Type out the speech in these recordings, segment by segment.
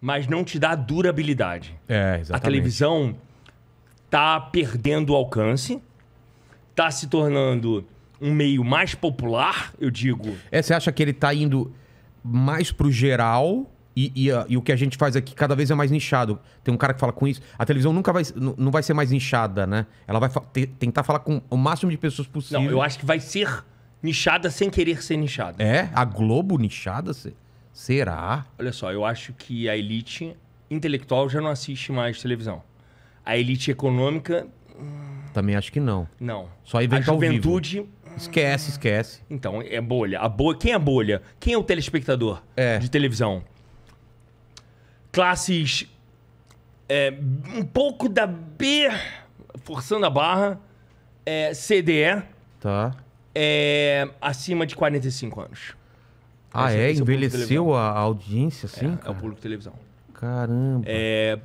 mas não te dá durabilidade. É, exatamente. A televisão tá perdendo alcance, tá se tornando um meio mais popular, eu digo. É, você acha que ele tá indo mais pro geral e, e, ah, e, o que a gente faz aqui cada vez é mais nichado. Tem um cara que fala com isso. A televisão nunca vai, não vai ser mais nichada, né? Ela vai fa tentar falar com o máximo de pessoas possível. Não, eu acho que vai ser nichada sem querer ser nichada. É? A Globo nichada? Será? Olha só, eu acho que a elite intelectual já não assiste mais televisão. A elite econômica. Também acho que não. Não. Só evento a juventude. Vivo. Esquece, esquece. Então, é bolha. A bolha. Quem é a bolha? Quem é o telespectador é. de televisão? Classes. É, um pouco da B, forçando a barra, é, CDE. Tá. É, acima de 45 anos. Ah, é? esse, é? Envelheceu a audiência, assim? É, é, o público de televisão. Caramba. É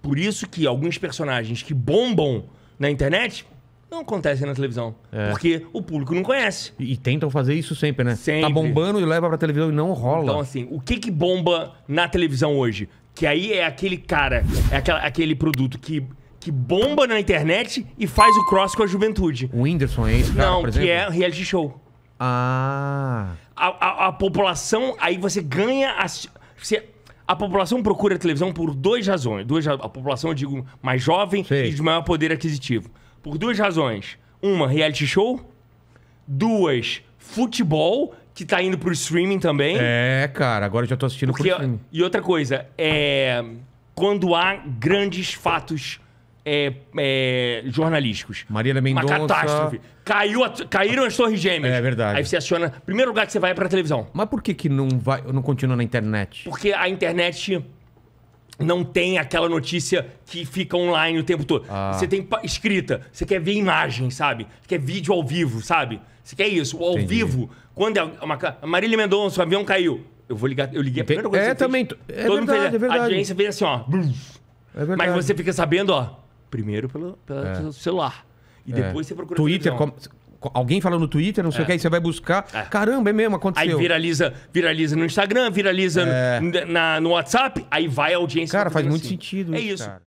por isso que alguns personagens que bombam na internet não acontecem na televisão. É. Porque o público não conhece. E, e, tentam fazer isso sempre, né? Tá sempre. Tá bombando e leva pra televisão e não rola. Então, assim, o que que bomba na televisão hoje? Que aí é aquele cara, é aquela, aquele produto que que bomba na internet e faz o cross com a juventude. O Whindersson é esse cara, Não, que é reality show. Ah. A, a, a população, aí você ganha. As, você, a população procura a televisão por duas razões. Duas, a população, eu digo, mais jovem Sim. e de maior poder aquisitivo. Por duas razões. Uma, reality show. Duas, futebol, que tá indo pro streaming também. É, cara, agora eu já tô assistindo Porque, pro streaming. E outra coisa, é. Quando há grandes fatos é, é, jornalísticos. Marília Mendonça. Uma catástrofe. Caiu a, caíram as torres gêmeas. É verdade. Aí você aciona. Primeiro lugar que você vai é pra televisão. Mas por que, que não, vai, não continua na internet? Porque a internet não tem aquela notícia que fica online o tempo todo. Ah. Você tem escrita, você quer ver imagem, sabe? Você quer vídeo ao vivo, sabe? Você quer isso. O ao Entendi. vivo, quando é uma. Marília Mendonça, o avião caiu. Eu vou ligar, eu liguei a primeira coisa é, que você também. Fez. É Todo verdade, mundo fez, é verdade. A agência fez assim, ó. É verdade. Mas você fica sabendo, ó Primeiro pelo, pelo é. celular. E é. depois você procura. Twitter, alguém fala no Twitter, não sei o é. que, aí você vai buscar. É. Caramba, é mesmo, aconteceu. Aí viraliza, viraliza no Instagram, viraliza no, na, no WhatsApp, aí vai a audiência. Cara, faz muito sentido. É isso. Cara.